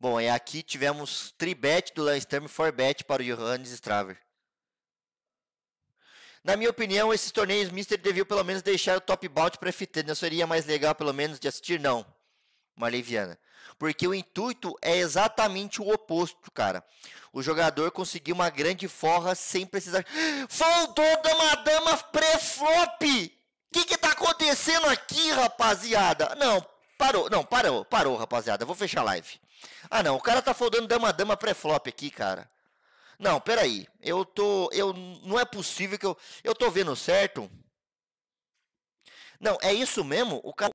Bom, e é, aqui tivemos tribet do Lansturm e forbet para o Johannes Straver. Na minha opinião, esses torneios Mister deviam pelo menos deixar o top bout para FT. Não seria mais legal, pelo menos, de assistir? Não. Marleviana. Porque o intuito é exatamente o oposto, cara. O jogador conseguiu uma grande forra sem precisar. Faltou da madama pré-flop! O que, que tá acontecendo aqui, rapaziada? Não, Parou, não, parou, parou, rapaziada. Eu vou fechar a live. Ah, não, o cara tá foldando dama-dama pré-flop aqui, cara. Não, peraí. Eu tô. Eu, não é possível que eu. Eu tô vendo certo. Não, é isso mesmo? O cara.